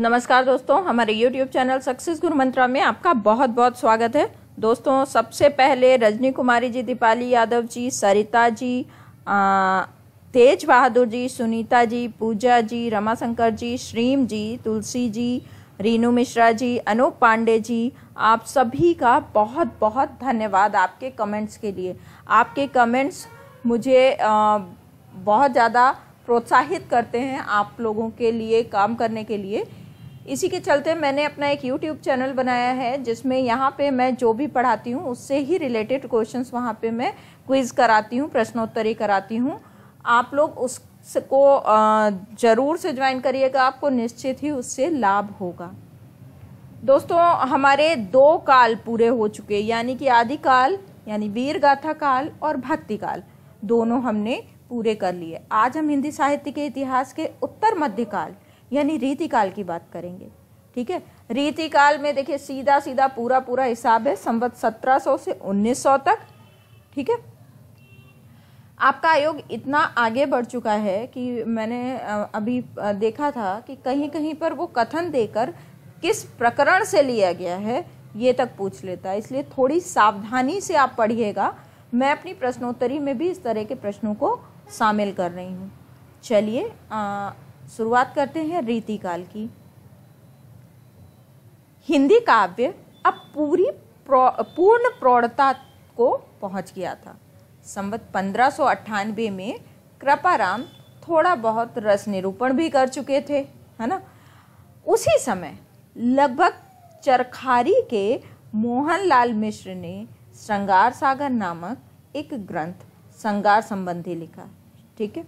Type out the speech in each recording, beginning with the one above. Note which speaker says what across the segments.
Speaker 1: नमस्कार दोस्तों हमारे YouTube चैनल सक्सेस गुरु मंत्रा में आपका बहुत बहुत स्वागत है दोस्तों सबसे पहले रजनी कुमारी जी दीपाली यादव जी सरिता जी आ, तेज बहादुर जी सुनीता जी पूजा जी रमाशंकर जी श्रीम जी तुलसी जी रीनू मिश्रा जी अनूप पांडे जी आप सभी का बहुत बहुत धन्यवाद आपके कमेंट्स के लिए आपके कमेंट्स मुझे आ, बहुत ज़्यादा प्रोत्साहित करते हैं आप लोगों के लिए काम करने के लिए इसी के चलते मैंने अपना एक यूट्यूब चैनल बनाया है जिसमें यहाँ पे मैं जो भी पढ़ाती हूँ उससे ही रिलेटेड क्वेश्चंस वहाँ पे मैं क्विज़ कराती हूँ प्रश्नोत्तरी कराती हूँ आप लोग उसको ज़रूर से ज्वाइन करिएगा आपको निश्चित ही उससे लाभ होगा दोस्तों हमारे दो काल पूरे हो चुके यानी कि आदिकाल यानी वीर गाथा काल और भक्ति काल दोनों हमने पूरे कर लिए आज हम हिंदी साहित्य के इतिहास के उत्तर मध्यकाल यानी रीतिकाल की बात करेंगे ठीक है रीतिकाल में देखिए सीधा सीधा पूरा पूरा हिसाब है संवत 1700 से 1900 तक ठीक है आपका आयोग इतना आगे बढ़ चुका है कि मैंने अभी देखा था कि कहीं कहीं पर वो कथन देकर किस प्रकरण से लिया गया है ये तक पूछ लेता है इसलिए थोड़ी सावधानी से आप पढ़िएगा मैं अपनी प्रश्नोत्तरी में भी इस तरह के प्रश्नों को शामिल कर रही हूँ चलिए शुरुआत करते हैं रीति काल की हिंदी काव्य अब पूरी प्रौ, पूर्ण प्रौढ़ता को पहुंच गया था संवत पंद्रह में कृपाराम थोड़ा बहुत रस निरूपण भी कर चुके थे है ना उसी समय लगभग चरखारी के मोहनलाल मिश्र ने श्रृंगार सागर नामक एक ग्रंथ श्रृंगार संबंधी लिखा ठीक है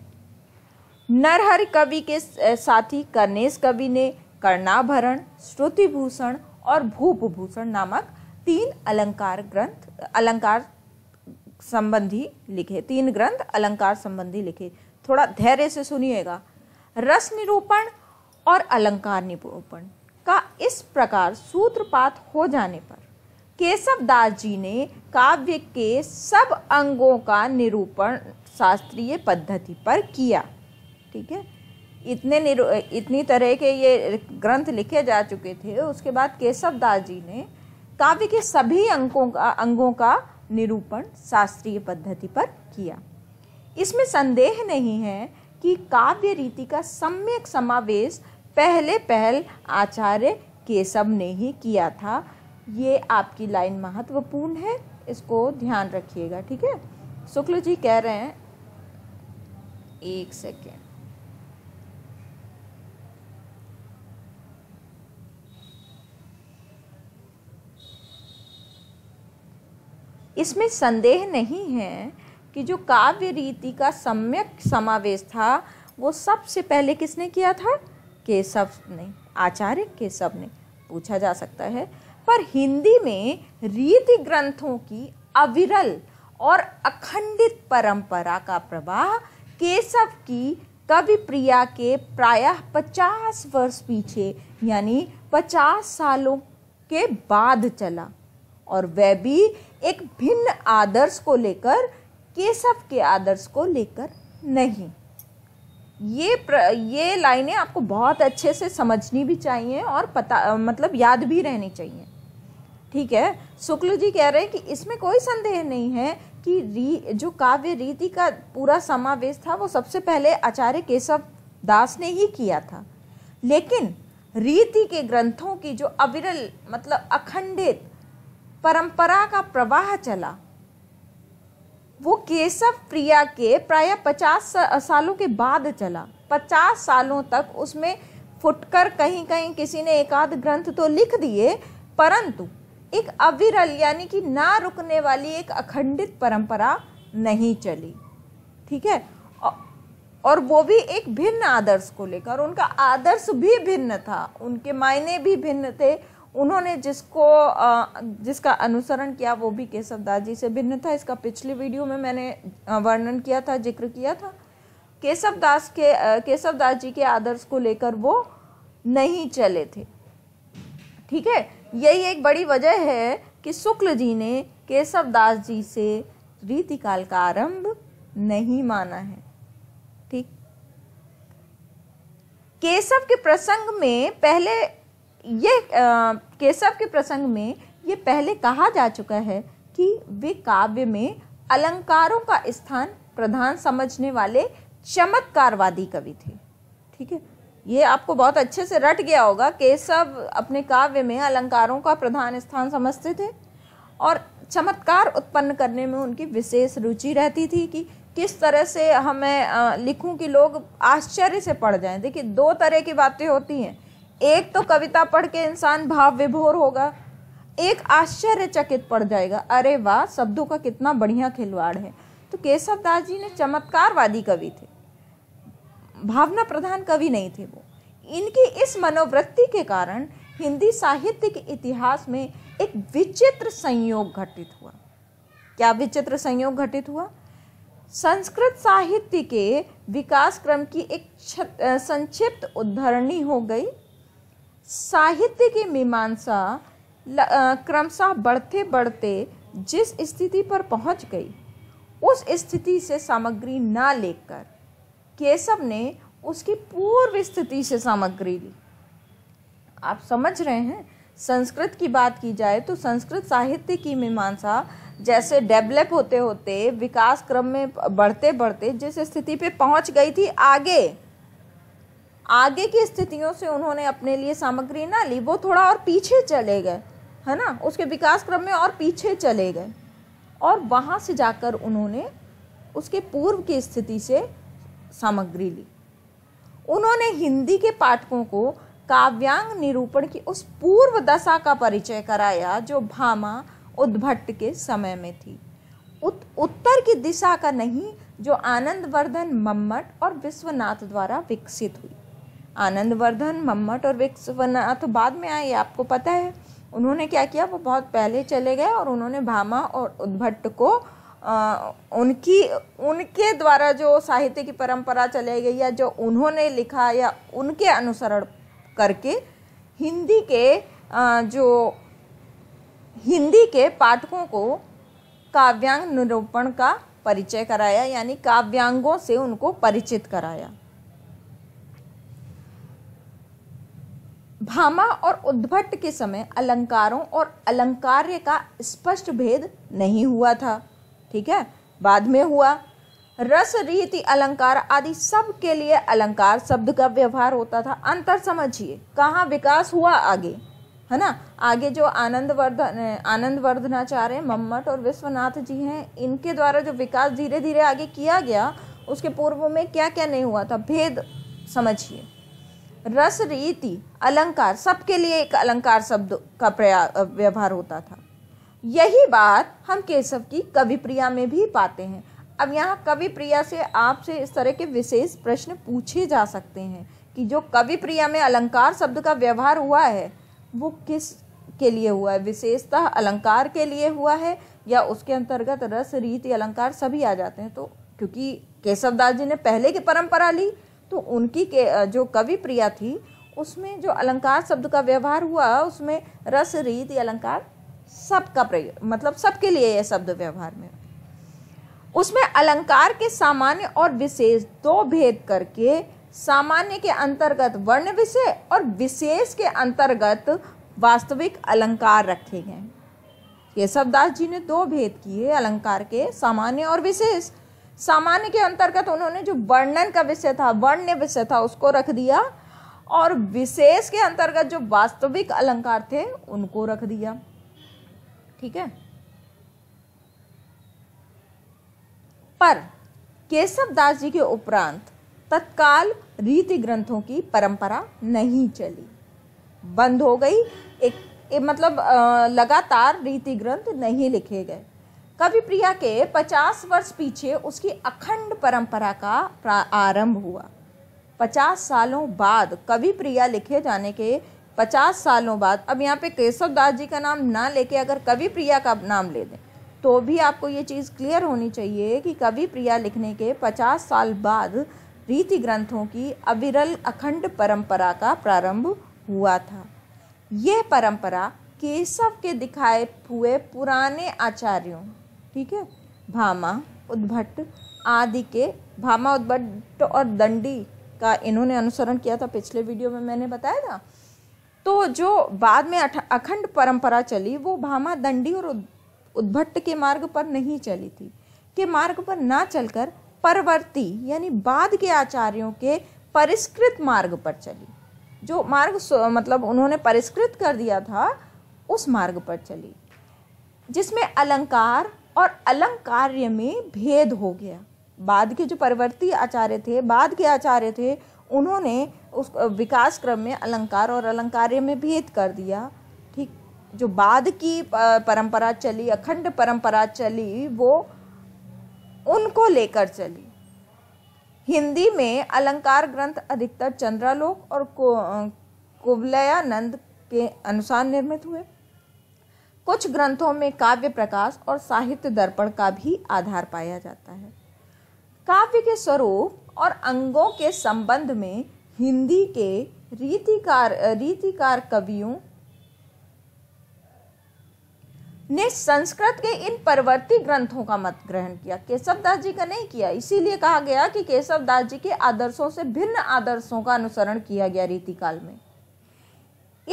Speaker 1: नरहर कवि के साथी कर्णेश कवि ने कर्णाभरण श्रुतिभूषण और भूपभूषण नामक तीन अलंकार ग्रंथ अलंकार संबंधी लिखे तीन ग्रंथ अलंकार संबंधी लिखे थोड़ा धैर्य से सुनिएगा रस निरूपण और अलंकार निरूपण का इस प्रकार सूत्रपात हो जाने पर केशव दास जी ने काव्य के सब अंगों का निरूपण शास्त्रीय पद्धति पर किया ठीक है इतने इतनी तरह के ये ग्रंथ लिखे जा चुके थे उसके बाद केशव दास जी ने काव्य के सभी अंकों का अंगों का निरूपण शास्त्रीय पद्धति पर किया इसमें संदेह नहीं है कि काव्य रीति का सम्यक समावेश पहले पहल आचार्य केशव ने ही किया था ये आपकी लाइन महत्वपूर्ण है इसको ध्यान रखिएगा ठीक है शुक्ल जी कह रहे हैं एक सेकेंड इसमें संदेह नहीं है कि जो काव्य रीति का सम्यक समावेश था वो सबसे पहले किसने किया था केशव ने आचार्य केशव ने पूछा जा सकता है पर हिंदी में रीति ग्रंथों की अविरल और अखंडित परंपरा का प्रवाह केशव की कवि प्रिया के प्रायः पचास वर्ष पीछे यानी पचास सालों के बाद चला और वह भी एक भिन्न आदर्श को लेकर केशव के आदर्श को लेकर नहीं ये प्र, ये लाइनें आपको बहुत अच्छे से समझनी भी चाहिए और पता मतलब याद भी रहनी चाहिए ठीक है शुक्ल जी कह रहे हैं कि इसमें कोई संदेह नहीं है कि री जो काव्य रीति का पूरा समावेश था वो सबसे पहले आचार्य केशव दास ने ही किया था लेकिन रीति के ग्रंथों की जो अविरल मतलब अखंडित परंपरा का प्रवाह चला वो केशव प्रिया के प्राय पचास सालों के बाद चला पचास सालों तक उसमें फुटकर कहीं कहीं किसी ने एकाध ग्रंथ तो लिख दिए परंतु एक अविरल यानी कि ना रुकने वाली एक अखंडित परंपरा नहीं चली ठीक है और वो भी एक भिन्न आदर्श को लेकर उनका आदर्श भी भिन्न था उनके मायने भी भिन्न थे उन्होंने जिसको जिसका अनुसरण किया वो भी केशव दास जी से भिन्न था इसका पिछली वीडियो में मैंने वर्णन किया था जिक्र किया था केशव दास के केशव दास जी के आदर्श को लेकर वो नहीं चले थे ठीक है यही एक बड़ी वजह है कि शुक्ल जी ने केशव दास जी से रीतिकाल का आरंभ नहीं माना है ठीक केशव के प्रसंग में पहले ये केशव के प्रसंग में ये पहले कहा जा चुका है कि वे काव्य में अलंकारों का स्थान प्रधान समझने वाले चमत्कारवादी कवि थे ठीक है ये आपको बहुत अच्छे से रट गया होगा केशव अपने काव्य में अलंकारों का प्रधान स्थान समझते थे और चमत्कार उत्पन्न करने में उनकी विशेष रुचि रहती थी कि किस तरह से हमें लिखूं कि लोग आश्चर्य से पड़ जाएं देखिए दो तरह की बातें होती हैं एक तो कविता पढ़ के इंसान भाव विभोर होगा एक आश्चर्यचकित पड़ जाएगा अरे वाह शब्दों का कितना बढ़िया खिलवाड़ है तो केशव दास जी ने चमत्कारवादी कवि थे भावना प्रधान कवि नहीं थे वो इनकी इस मनोवृत्ति के कारण हिंदी साहित्य के इतिहास में एक विचित्र संयोग घटित हुआ क्या विचित्र संयोग घटित हुआ संस्कृत साहित्य के विकास क्रम की एक संक्षिप्त उद्धरणी हो गई साहित्य की मीमांसा क्रमशः बढ़ते बढ़ते जिस स्थिति पर पहुंच गई उस स्थिति से सामग्री ना लेकर केशव ने उसकी पूर्व स्थिति से सामग्री ली आप समझ रहे हैं संस्कृत की बात की जाए तो संस्कृत साहित्य की मीमांसा जैसे डेवलप होते होते विकास क्रम में बढ़ते बढ़ते जिस स्थिति पे पहुंच गई थी आगे आगे की स्थितियों से उन्होंने अपने लिए सामग्री ना ली वो थोड़ा और पीछे चले गए है ना उसके विकास क्रम में और पीछे चले गए और वहाँ से जाकर उन्होंने उसके पूर्व की स्थिति से सामग्री ली उन्होंने हिंदी के पाठकों को काव्यांग निरूपण की उस पूर्व दशा का परिचय कराया जो भामा उद्भट्ट के समय में थी उत, उत्तर की दिशा का नहीं जो आनंदवर्धन मम्मट और विश्वनाथ द्वारा विकसित हुई आनंदवर्धन मम्मट और विश्वनाथ बाद में आए आपको पता है उन्होंने क्या किया वो बहुत पहले चले गए और उन्होंने भामा और उद्भट्ट को आ, उनकी उनके द्वारा जो साहित्य की परंपरा चले गई या जो उन्होंने लिखा या उनके अनुसरण करके हिंदी के आ, जो हिंदी के पाठकों को काव्यांग निरूपण का परिचय कराया यानी काव्यांगों से उनको परिचित कराया भामा और उद्भट के समय अलंकारों और अलंकार्य का स्पष्ट भेद नहीं हुआ था ठीक है बाद में हुआ रस रीति अलंकार आदि सब के लिए अलंकार शब्द का व्यवहार होता था अंतर समझिए कहाँ विकास हुआ आगे है ना आगे जो आनंद वर्धन आनंद वर्धनाचार्य मम्मट और विश्वनाथ जी हैं इनके द्वारा जो विकास धीरे धीरे आगे किया गया उसके पूर्व में क्या क्या नहीं हुआ था भेद समझिए रस रीति अलंकार सबके लिए एक अलंकार शब्द का व्यवहार होता था यही बात हम केशव की कवि प्रिया में भी पाते हैं अब यहाँ कवि प्रिया से आपसे इस तरह के विशेष प्रश्न पूछे जा सकते हैं कि जो कवि प्रिया में अलंकार शब्द का व्यवहार हुआ है वो किस के लिए हुआ है विशेषतः अलंकार के लिए हुआ है या उसके अंतर्गत रस रीति अलंकार सभी आ जाते हैं तो क्योंकि केशव दास जी ने पहले की परंपरा ली तो उनकी के जो कवि प्रिया थी उसमें जो अलंकार शब्द का व्यवहार हुआ उसमें रस रीत अलंकार सबका प्रयोग मतलब सबके लिए यह शब्द व्यवहार में उसमें अलंकार के सामान्य और विशेष दो भेद करके सामान्य के अंतर्गत वर्ण विषय और विशेष के अंतर्गत वास्तविक अलंकार रखे गए ये सब दास जी ने दो भेद किए अलंकार के सामान्य और विशेष सामान्य के अंतर्गत उन्होंने जो वर्णन का विषय था वर्ण्य विषय था उसको रख दिया और विशेष के अंतर्गत जो वास्तविक अलंकार थे उनको रख दिया ठीक है पर केशव दास जी के उपरांत तत्काल रीति ग्रंथों की परंपरा नहीं चली बंद हो गई एक, एक मतलब लगातार रीति ग्रंथ नहीं लिखे गए कवि प्रिया के 50 वर्ष पीछे उसकी अखंड परंपरा का आरंभ हुआ 50 सालों बाद कवि प्रिया लिखे जाने के 50 सालों बाद अब यहाँ पे केशव दास जी का नाम ना लेके अगर कवि प्रिया का नाम ले दें तो भी आपको ये चीज़ क्लियर होनी चाहिए कि कवि प्रिया लिखने के 50 साल बाद रीति ग्रंथों की अविरल अखंड परंपरा का प्रारंभ हुआ था यह परंपरा केशव के दिखाए हुए पुराने आचार्यों ठीक है भामा उद्भट्ट आदि के भामा उद्भट्ट और दंडी का इन्होंने अनुसरण किया था पिछले वीडियो में मैंने बताया था तो जो बाद में अखंड परंपरा चली वो भामा दंडी और उद्भट्ट के मार्ग पर नहीं चली थी के मार्ग पर ना चलकर परवर्ती यानी बाद के आचार्यों के परिष्कृत मार्ग पर चली जो मार्ग मतलब उन्होंने परिष्कृत कर दिया था उस मार्ग पर चली जिसमें अलंकार और अलंकार्य में भेद हो गया बाद के जो परवर्ती आचार्य थे बाद के आचार्य थे उन्होंने उस विकास क्रम में अलंकार और अलंकार्य में भेद कर दिया ठीक जो बाद की परंपरा चली अखंड परंपरा चली वो उनको लेकर चली हिंदी में अलंकार ग्रंथ अधिकतर चंद्रालोक और को, कुवलयानंद के अनुसार निर्मित हुए कुछ ग्रंथों में काव्य प्रकाश और साहित्य दर्पण का भी आधार पाया जाता है काव्य के स्वरूप और अंगों के संबंध में हिंदी के रीतिकार रीतिकार कवियों ने संस्कृत के इन परवर्ती ग्रंथों का मत ग्रहण किया केशव दास जी का नहीं किया इसीलिए कहा गया कि केशव दास जी के आदर्शों से भिन्न आदर्शों का अनुसरण किया गया रीतिकाल में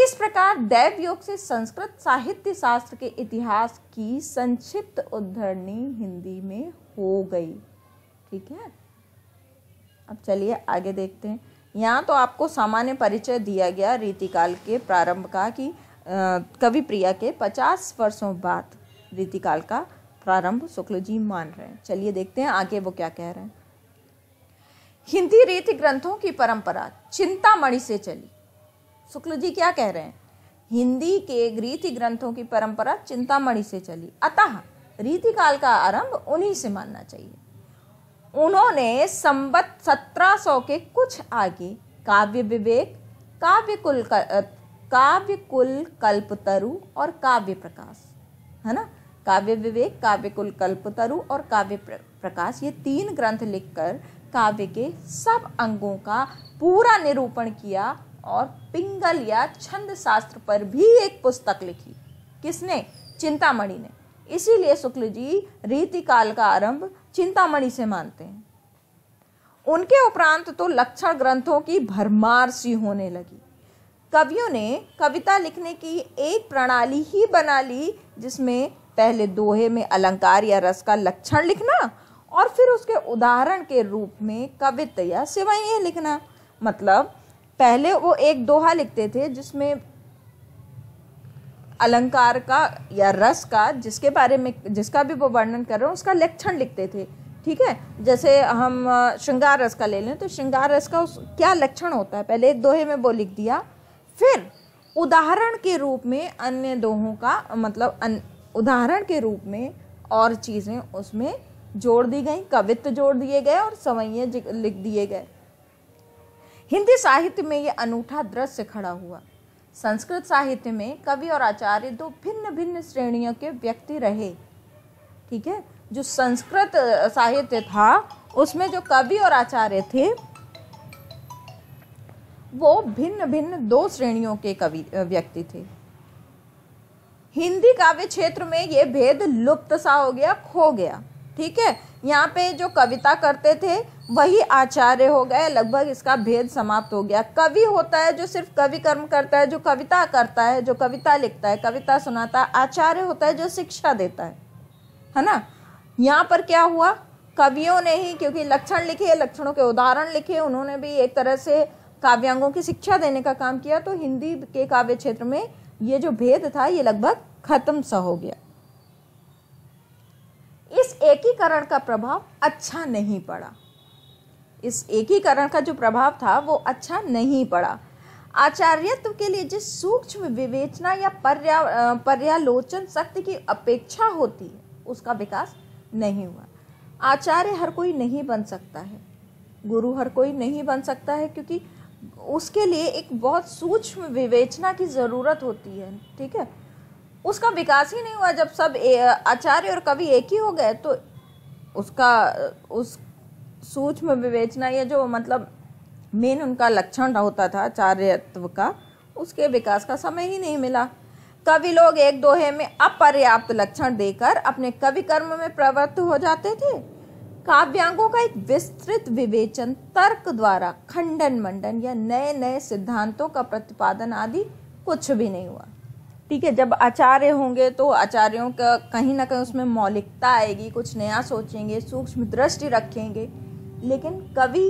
Speaker 1: इस प्रकार दैव योग से संस्कृत साहित्य शास्त्र के इतिहास की संक्षिप्त उद्धरणी हिंदी में हो गई ठीक है अब चलिए आगे देखते हैं यहाँ तो आपको सामान्य परिचय दिया गया रीतिकाल के प्रारंभ का कि कवि प्रिया के पचास वर्षों बाद रीतिकाल का प्रारंभ शुक्ल जी मान रहे हैं चलिए देखते हैं आगे वो क्या कह रहे हैं हिंदी रीति ग्रंथों की परंपरा चिंतामणि से चली शुक्ल जी क्या कह रहे हैं हिंदी के रीति ग्रंथों की परंपरा चिंतामणि से चली अतः रीति काल का आरंभ उन्हीं से मानना चाहिए उन्होंने संबत सत्रह सौ के कुछ आगे काव्य विवेक काव्य कुल काव्य कुल कल्पतरु और काव्य प्रकाश है ना काव्य विवेक काव्य कुल कल्पतरु और काव्य प्रकाश ये तीन ग्रंथ लिखकर काव्य के सब अंगों का पूरा निरूपण किया और पिंगल या छंद शास्त्र पर भी एक पुस्तक लिखी किसने चिंतामणि ने इसीलिए शुक्ल जी रीति काल का आरंभ चिंतामणि से मानते हैं उनके उपरांत तो लक्षण ग्रंथों की भरमार सी होने लगी कवियों ने कविता लिखने की एक प्रणाली ही बना ली जिसमें पहले दोहे में अलंकार या रस का लक्षण लिखना और फिर उसके उदाहरण के रूप में कवित्त या सिवैया लिखना मतलब पहले वो एक दोहा लिखते थे जिसमें अलंकार का या रस का जिसके बारे में जिसका भी वो वर्णन कर रहे हो उसका लक्षण लिखते थे ठीक है जैसे हम श्रृंगार रस का ले लें तो श्रृंगार रस का उस क्या लक्षण होता है पहले एक दोहे में वो लिख दिया फिर उदाहरण के रूप में अन्य दोहों का मतलब अन, उदाहरण के रूप में और चीज़ें उसमें जोड़ दी गई कवित्व जोड़ दिए गए और सवैये लिख दिए गए हिंदी साहित्य में ये अनूठा दृश्य खड़ा हुआ संस्कृत साहित्य में कवि और आचार्य दो भिन्न भिन्न श्रेणियों के व्यक्ति रहे ठीक है जो संस्कृत साहित्य था उसमें जो कवि और आचार्य थे वो भिन्न भिन्न दो श्रेणियों के कवि व्यक्ति थे हिंदी काव्य क्षेत्र में ये भेद लुप्त सा हो गया खो गया ठीक है यहाँ पे जो कविता करते थे वही आचार्य हो गए लगभग इसका भेद समाप्त हो गया कवि होता है जो सिर्फ कवि कर्म करता है जो कविता करता है जो कविता लिखता है कविता सुनाता है आचार्य होता है जो शिक्षा देता है है ना यहाँ पर क्या हुआ कवियों ने ही क्योंकि लक्षण लिखे लक्षणों के उदाहरण लिखे उन्होंने भी एक तरह से काव्यांगों की शिक्षा देने का काम किया तो हिंदी के काव्य क्षेत्र में ये जो भेद था ये लगभग खत्म सा हो गया इस एकीकरण का प्रभाव अच्छा नहीं पड़ा इस एकीकरण का जो प्रभाव था वो अच्छा नहीं पड़ा आचार्यत्व के लिए जिस सूक्ष्म विवेचना या पर्या पर्यालोचन शक्ति की अपेक्षा होती है उसका विकास नहीं हुआ आचार्य हर कोई नहीं बन सकता है गुरु हर कोई नहीं बन सकता है क्योंकि उसके लिए एक बहुत सूक्ष्म विवेचना की ज़रूरत होती है ठीक है उसका विकास ही नहीं हुआ जब सब आचार्य और कवि एक ही हो गए तो उसका उस सूक्ष्म विवेचना या जो मतलब मेन उनका लक्षण होता था आचार्यत्व का उसके विकास का समय ही नहीं मिला कवि लोग एक दोहे में अपर्याप्त लक्षण देकर अपने कवि कर्म में प्रवृत्त हो जाते थे काव्यांगों का एक विस्तृत विवेचन तर्क द्वारा खंडन मंडन या नए नए सिद्धांतों का प्रतिपादन आदि कुछ भी नहीं हुआ ठीक है जब आचार्य होंगे तो आचार्यों का कहीं ना कहीं उसमें मौलिकता आएगी कुछ नया सोचेंगे सूक्ष्म दृष्टि रखेंगे लेकिन कवि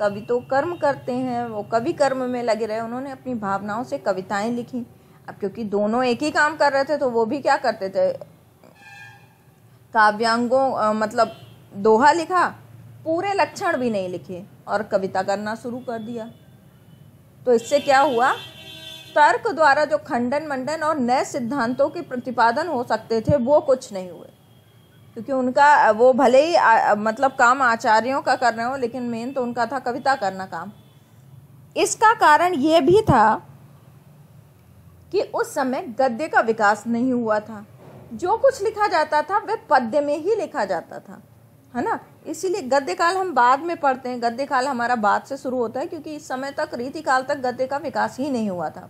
Speaker 1: कवि तो कर्म करते हैं वो कवि कर्म में लगे रहे उन्होंने अपनी भावनाओं से कविताएं लिखी अब क्योंकि दोनों एक ही काम कर रहे थे तो वो भी क्या करते थे काव्यांगों मतलब दोहा लिखा पूरे लक्षण भी नहीं लिखे और कविता करना शुरू कर दिया तो इससे क्या हुआ तर्क द्वारा जो खंडन मंडन और नए सिद्धांतों के प्रतिपादन हो सकते थे वो कुछ नहीं हुए क्योंकि उनका वो भले ही आ, मतलब काम आचार्यों का कर रहे हो लेकिन मेन तो उनका था कविता करना काम इसका कारण ये भी था कि उस समय गद्य का विकास नहीं हुआ था जो कुछ लिखा जाता था वह पद्य में ही लिखा जाता था है ना इसीलिए गद्य काल हम बाद में पढ़ते हैं गद्य काल हमारा बाद से शुरू होता है क्योंकि इस समय तक रीति काल तक गद्य का विकास ही नहीं हुआ था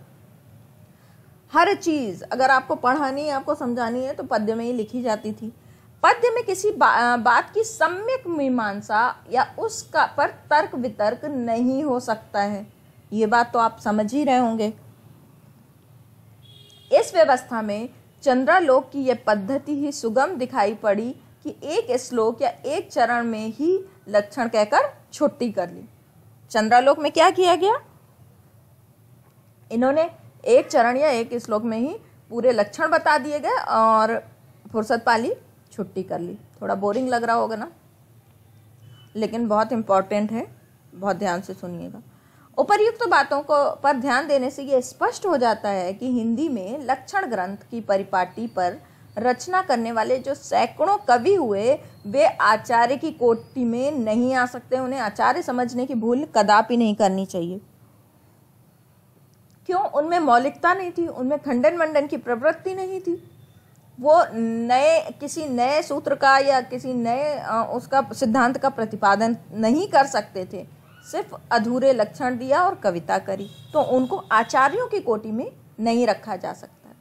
Speaker 1: हर चीज़ अगर आपको पढ़ानी है आपको समझानी है तो पद्य में ही लिखी जाती थी पद्य में किसी बा, बात की सम्यक मीमांसा या उसका पर तर्क वितर्क नहीं हो सकता है ये बात तो आप समझ ही रहे होंगे इस व्यवस्था में चंद्रालोक की यह पद्धति ही सुगम दिखाई पड़ी कि एक श्लोक या एक चरण में ही लक्षण कहकर छुट्टी कर ली चंद्रालोक में क्या किया गया इन्होंने एक चरण या एक श्लोक में ही पूरे लक्षण बता दिए गए और फुर्सत पाली छुट्टी कर ली थोड़ा बोरिंग लग रहा होगा ना लेकिन बहुत इम्पॉर्टेंट है बहुत ध्यान से सुनिएगा उपर्युक्त तो बातों को पर ध्यान देने से ये स्पष्ट हो जाता है कि हिंदी में लक्षण ग्रंथ की परिपाटी पर रचना करने वाले जो सैकड़ों कवि हुए वे आचार्य की कोटि में नहीं आ सकते उन्हें आचार्य समझने की भूल कदापि नहीं करनी चाहिए क्यों उनमें मौलिकता नहीं थी उनमें खंडन मंडन की प्रवृत्ति नहीं थी वो नए किसी नए सूत्र का या किसी नए उसका सिद्धांत का प्रतिपादन नहीं कर सकते थे सिर्फ अधूरे लक्षण दिया और कविता करी तो उनको आचार्यों की कोटि में नहीं रखा जा सकता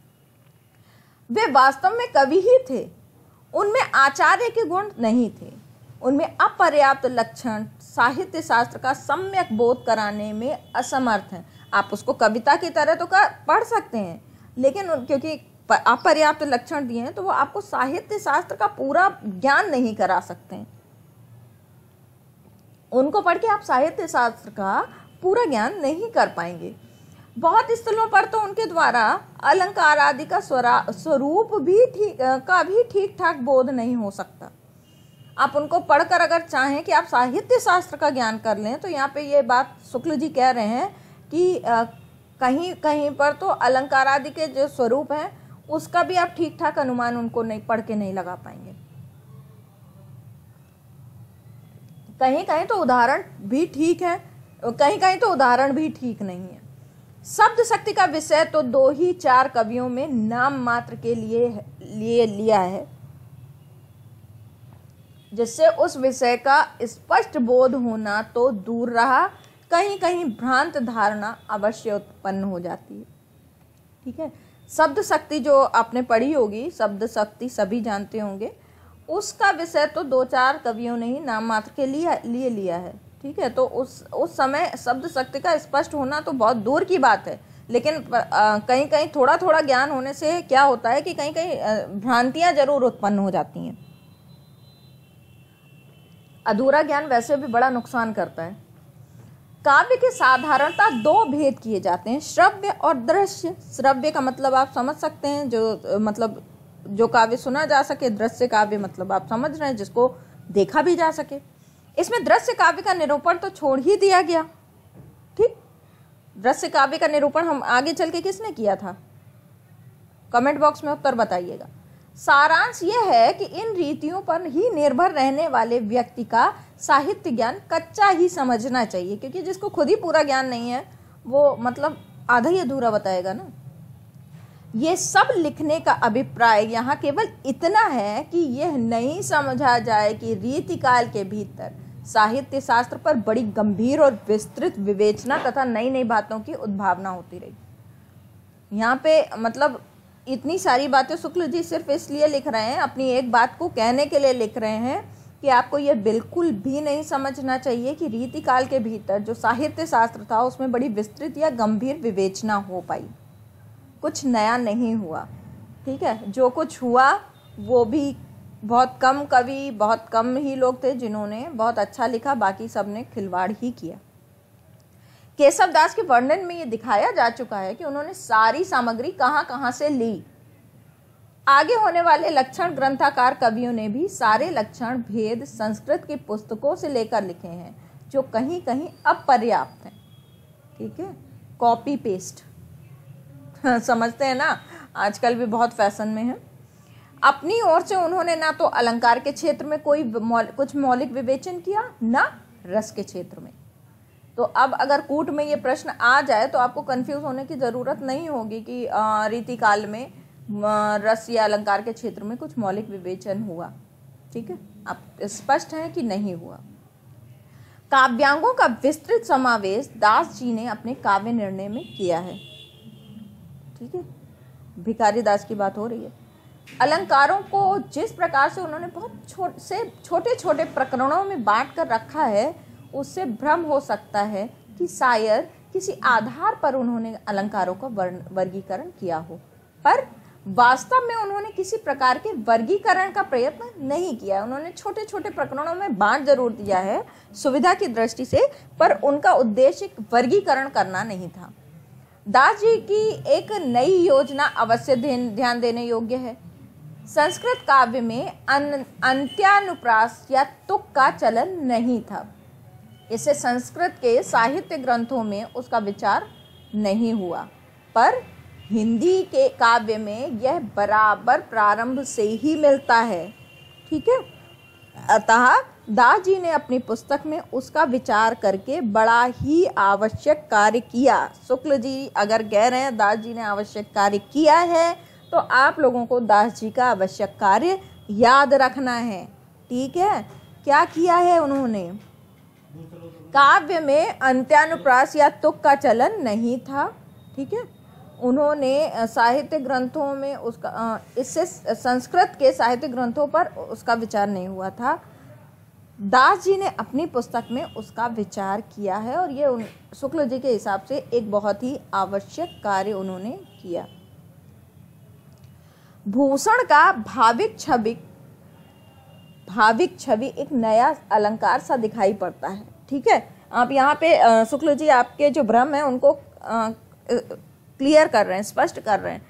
Speaker 1: वे वास्तव में कवि ही थे उनमें आचार्य के गुण नहीं थे उनमें अपर्याप्त लक्षण साहित्य शास्त्र का सम्यक बोध कराने में असमर्थ हैं आप उसको कविता की तरह तो कर पढ़ सकते हैं लेकिन क्योंकि अपर्याप्त लक्षण दिए हैं तो वो आपको साहित्य शास्त्र का पूरा ज्ञान नहीं करा सकते हैं उनको पढ़ के आप साहित्य शास्त्र का पूरा ज्ञान नहीं कर पाएंगे बहुत स्थलों पर तो उनके द्वारा अलंकार आदि का स्वरा स्वरूप भी ठीक का भी ठीक ठाक बोध नहीं हो सकता आप उनको पढ़कर अगर चाहें कि आप साहित्य शास्त्र का ज्ञान कर लें तो यहाँ पे ये बात शुक्ल जी कह रहे हैं कि कहीं कहीं पर तो अलंकार आदि के जो स्वरूप हैं उसका भी आप ठीक ठाक अनुमान उनको नहीं पढ़ के नहीं लगा पाएंगे कहीं कहीं तो उदाहरण भी ठीक है कहीं कहीं तो उदाहरण भी ठीक नहीं है शब्द शक्ति का विषय तो दो ही चार कवियों में नाम मात्र के लिए लिए लिया है जिससे उस विषय का स्पष्ट बोध होना तो दूर रहा कहीं कहीं भ्रांत धारणा अवश्य उत्पन्न हो जाती है ठीक है शब्द शक्ति जो आपने पढ़ी होगी शब्द शक्ति सभी जानते होंगे उसका विषय तो दो चार कवियों ने ही नाम मात्र के लिए लिए लिया है ठीक है तो उस उस समय शब्द शक्ति का स्पष्ट होना तो बहुत दूर की बात है लेकिन कहीं कहीं थोड़ा थोड़ा ज्ञान होने से क्या होता है कि कहीं कहीं भ्रांतियां जरूर उत्पन्न हो जाती हैं अधूरा ज्ञान वैसे भी बड़ा नुकसान करता है काव्य के साधारणता दो भेद किए जाते हैं श्रव्य और दृश्य श्रव्य का मतलब आप समझ सकते हैं जो मतलब जो काव्य सुना जा सके दृश्य काव्य मतलब आप समझ रहे हैं जिसको देखा भी जा सके इसमें दृश्य काव्य का निरूपण तो छोड़ ही दिया गया ठीक दृश्य काव्य का निरूपण हम आगे चल के किसने किया था कमेंट बॉक्स में उत्तर बताइएगा सारांश यह है कि इन रीतियों पर ही निर्भर रहने वाले व्यक्ति का साहित्य ज्ञान कच्चा ही समझना चाहिए क्योंकि जिसको खुद ही पूरा ज्ञान नहीं है वो मतलब आधा ही अधूरा बताएगा ना ये सब लिखने का अभिप्राय यहाँ केवल इतना है कि यह नहीं समझा जाए कि रीतिकाल के भीतर साहित्य शास्त्र पर बड़ी गंभीर और विस्तृत विवेचना तथा नई नई बातों की उद्भावना होती रही यहाँ पे मतलब इतनी सारी बातें शुक्ल जी सिर्फ इसलिए लिख रहे हैं अपनी एक बात को कहने के लिए लिख रहे हैं कि आपको ये बिल्कुल भी नहीं समझना चाहिए कि रीति काल के भीतर जो साहित्य शास्त्र था उसमें बड़ी विस्तृत या गंभीर विवेचना हो पाई कुछ नया नहीं हुआ ठीक है जो कुछ हुआ वो भी बहुत कम कवि बहुत कम ही लोग थे जिन्होंने बहुत अच्छा लिखा बाकी सब ने खिलवाड़ ही किया केशव दास के वर्णन में ये दिखाया जा चुका है कि उन्होंने सारी सामग्री कहाँ कहाँ से ली आगे होने वाले लक्षण ग्रंथाकार कवियों ने भी सारे लक्षण भेद संस्कृत की पुस्तकों से लेकर लिखे हैं जो कहीं कहीं अपर्याप्त हैं ठीक है कॉपी पेस्ट समझते हैं ना आजकल भी बहुत फैशन में है अपनी ओर से उन्होंने ना तो अलंकार के क्षेत्र में कोई मौल, कुछ मौलिक विवेचन किया ना रस के क्षेत्र में तो अब अगर कूट में ये प्रश्न आ जाए तो आपको कंफ्यूज होने की ज़रूरत नहीं होगी कि रीतिकाल में रस या अलंकार के क्षेत्र में कुछ मौलिक विवेचन हुआ ठीक है आप स्पष्ट है कि नहीं हुआ काव्यांगों का विस्तृत समावेश दास जी ने अपने काव्य निर्णय में किया है ठीक है भिखारी दास की बात हो रही है अलंकारों को जिस प्रकार से उन्होंने बहुत छोट से छोटे छोटे प्रकरणों में बांट कर रखा है उससे भ्रम हो सकता है कि शायर किसी आधार पर उन्होंने अलंकारों का वर्गीकरण किया हो पर वास्तव में उन्होंने किसी प्रकार के वर्गीकरण का प्रयत्न नहीं किया उन्होंने छोटे छोटे प्रकरणों में बांट जरूर दिया है सुविधा की दृष्टि से पर उनका उद्देश्य वर्गीकरण करना नहीं था दास जी की एक नई योजना अवश्य ध्यान देने योग्य है संस्कृत काव्य में अन, अंत्यानुप्रास या तुक का चलन नहीं था इसे संस्कृत के साहित्य ग्रंथों में उसका विचार नहीं हुआ पर हिंदी के काव्य में यह बराबर प्रारंभ से ही मिलता है ठीक है अतः दास जी ने अपनी पुस्तक में उसका विचार करके बड़ा ही आवश्यक कार्य किया शुक्ल जी अगर कह रहे हैं दास जी ने आवश्यक कार्य किया है तो आप लोगों को दास जी का आवश्यक कार्य याद रखना है ठीक है क्या किया है उन्होंने काव्य में अंत्यानुप्रास या तुक का चलन नहीं था ठीक है उन्होंने साहित्य ग्रंथों में उसका इससे संस्कृत के साहित्य ग्रंथों पर उसका विचार नहीं हुआ था दास जी ने अपनी पुस्तक में उसका विचार किया है और ये उन शुक्ल जी के हिसाब से एक बहुत ही आवश्यक कार्य उन्होंने किया भूषण का भाविक छविक भाविक छवि एक नया अलंकार सा दिखाई पड़ता है ठीक है आप यहाँ पे शुक्ल जी आपके जो भ्रम है उनको आ, क्लियर कर रहे हैं स्पष्ट कर रहे हैं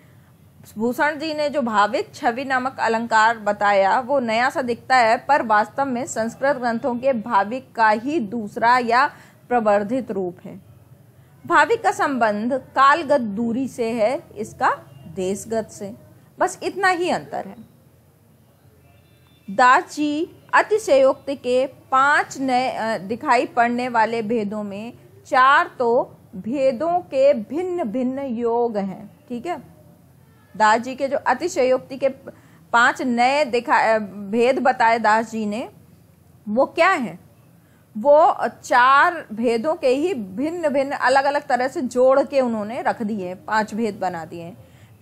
Speaker 1: भूषण जी ने जो भाविक छवि नामक अलंकार बताया वो नया सा दिखता है पर वास्तव में संस्कृत ग्रंथों के भाविक का ही दूसरा या प्रवर्धित रूप है भाविक का संबंध कालगत दूरी से है इसका देशगत से बस इतना ही अंतर है दास जी अतिशयोक्त के पांच नए दिखाई पड़ने वाले भेदों में चार तो भेदों के भिन्न भिन्न योग हैं ठीक है दास जी के जो अतिशयोक्ति के पांच नए दिखा भेद बताए दास जी ने वो क्या है वो चार भेदों के ही भिन्न भिन्न अलग अलग तरह से जोड़ के उन्होंने रख दिए पांच भेद बना दिए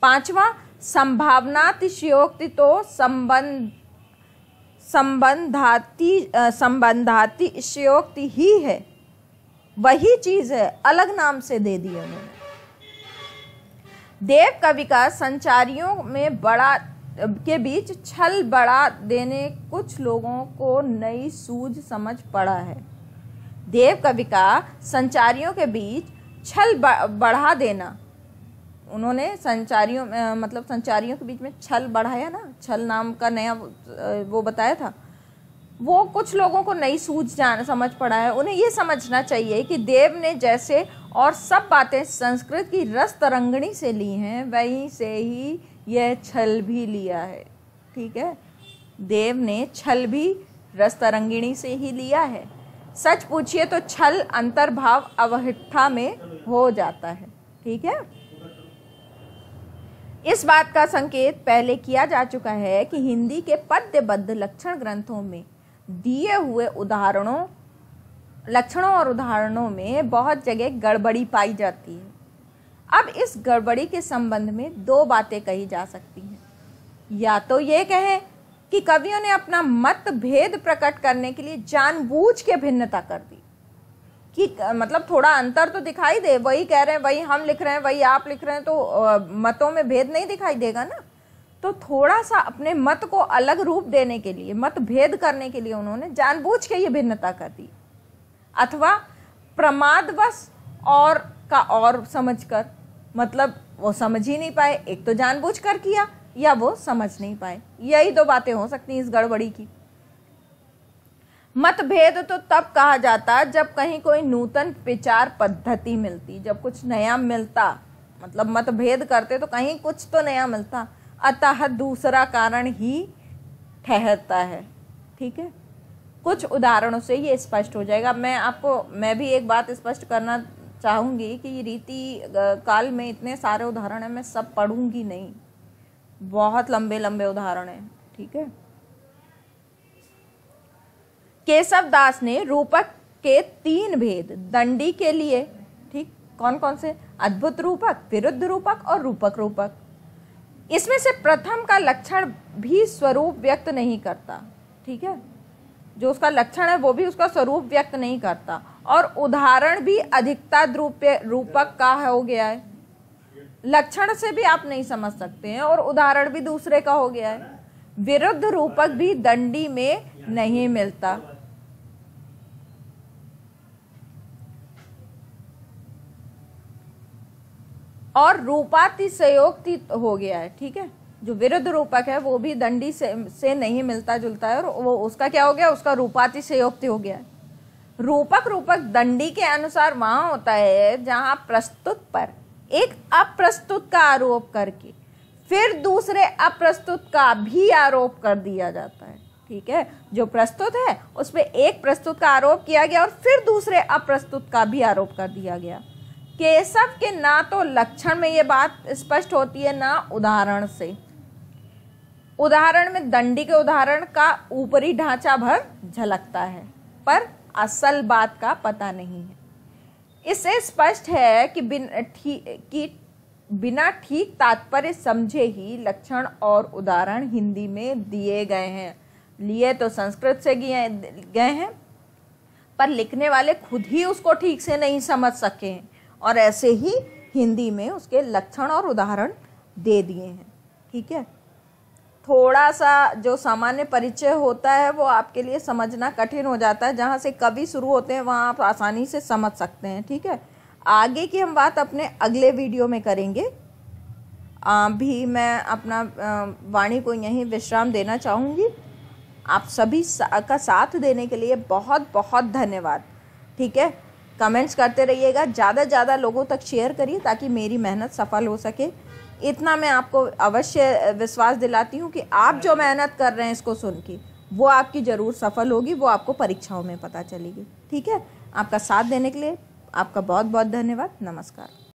Speaker 1: पांचवा संभावनातिशयोक्ति तो संबंध संबंधाती संबंधाती शयोक्ति ही है वही चीज है अलग नाम से दे दिए उन्होंने देव कवि का संचारियों में बड़ा के बीच छल बढ़ा देने कुछ लोगों को नई सूझ समझ पड़ा है देव कवि का संचारियों के बीच छल बढ़ा देना उन्होंने संचारियों मतलब संचारियों के बीच में छल बढ़ाया ना छल नाम का नया वो बताया था वो कुछ लोगों को नई सूझ जान समझ पड़ा है उन्हें ये समझना चाहिए कि देव ने जैसे और सब बातें संस्कृत की रस तरंगणी से ली हैं वहीं से ही यह छल भी लिया है ठीक है देव ने छल भी रस तरंगिणी से ही लिया है सच पूछिए तो छल अंतर्भाव अवहिठा में हो जाता है ठीक है इस बात का संकेत पहले किया जा चुका है कि हिंदी के पद्यबद्ध लक्षण ग्रंथों में दिए हुए उदाहरणों लक्षणों और उदाहरणों में बहुत जगह गड़बड़ी पाई जाती है अब इस गड़बड़ी के संबंध में दो बातें कही जा सकती हैं या तो ये कहें कि कवियों ने अपना मतभेद प्रकट करने के लिए जानबूझ के भिन्नता कर दी कि मतलब थोड़ा अंतर तो दिखाई दे वही कह रहे हैं वही हम लिख रहे हैं वही आप लिख रहे हैं तो आ, मतों में भेद नहीं दिखाई देगा ना तो थोड़ा सा अपने मत को अलग रूप देने के लिए मत भेद करने के लिए उन्होंने जानबूझ के ये भिन्नता कर दी अथवा प्रमादवश और का और समझकर मतलब वो समझ ही नहीं पाए एक तो कर किया या वो समझ नहीं पाए यही दो बातें हो सकती हैं इस गड़बड़ी की मतभेद तो तब कहा जाता जब कहीं कोई नूतन विचार पद्धति मिलती जब कुछ नया मिलता मतलब मतभेद करते तो कहीं कुछ तो नया मिलता अतः दूसरा कारण ही ठहरता है ठीक है कुछ उदाहरणों से ये स्पष्ट हो जाएगा मैं आपको मैं भी एक बात स्पष्ट करना चाहूँगी कि रीति काल में इतने सारे उदाहरण हैं मैं सब पढ़ूंगी नहीं बहुत लंबे लंबे उदाहरण हैं ठीक है केशव दास ने रूपक के तीन भेद दंडी के लिए ठीक कौन कौन से अद्भुत रूपक विरुद्ध रूपक और रूपक रूपक इसमें से प्रथम का लक्षण भी स्वरूप व्यक्त नहीं करता ठीक है जो उसका लक्षण है वो भी उसका स्वरूप व्यक्त नहीं करता और उदाहरण भी अधिकता रूपक का हो गया है लक्षण से भी आप नहीं समझ सकते हैं और उदाहरण भी दूसरे का हो गया है विरुद्ध रूपक भी दंडी में नहीं मिलता और रूपाति संयोगति हो गया है ठीक है जो विरुद्ध रूपक है वो भी दंडी से, से नहीं मिलता जुलता है और वो उसका क्या हो गया उसका रूपाति संयोगति हो गया है रूपक रूपक दंडी के अनुसार वहाँ होता है जहाँ प्रस्तुत पर एक अप्रस्तुत का आरोप करके फिर दूसरे अप्रस्तुत का भी आरोप कर दिया जाता है ठीक है जो प्रस्तुत है उस पर एक प्रस्तुत का आरोप किया गया और फिर दूसरे अप्रस्तुत का भी आरोप कर दिया गया केशव के ना तो लक्षण में ये बात स्पष्ट होती है ना उदाहरण से उदाहरण में दंडी के उदाहरण का ऊपरी ढांचा भर झलकता है पर असल बात का पता नहीं है इससे स्पष्ट है कि बिन कि बिना ठीक तात्पर्य समझे ही लक्षण और उदाहरण हिंदी में दिए गए हैं लिए तो संस्कृत से गए हैं पर लिखने वाले खुद ही उसको ठीक से नहीं समझ सके हैं और ऐसे ही हिंदी में उसके लक्षण और उदाहरण दे दिए हैं ठीक है थोड़ा सा जो सामान्य परिचय होता है वो आपके लिए समझना कठिन हो जाता है जहाँ से कवि शुरू होते हैं वहाँ आप आसानी से समझ सकते हैं ठीक है आगे की हम बात अपने अगले वीडियो में करेंगे भी मैं अपना वाणी को यहीं विश्राम देना चाहूँगी आप सभी का साथ देने के लिए बहुत बहुत धन्यवाद ठीक है कमेंट्स करते रहिएगा ज़्यादा से ज़्यादा लोगों तक शेयर करिए ताकि मेरी मेहनत सफल हो सके इतना मैं आपको अवश्य विश्वास दिलाती हूँ कि आप जो मेहनत कर रहे हैं इसको सुन के वो आपकी ज़रूर सफल होगी वो आपको परीक्षाओं में पता चलेगी ठीक है आपका साथ देने के लिए आपका बहुत बहुत धन्यवाद नमस्कार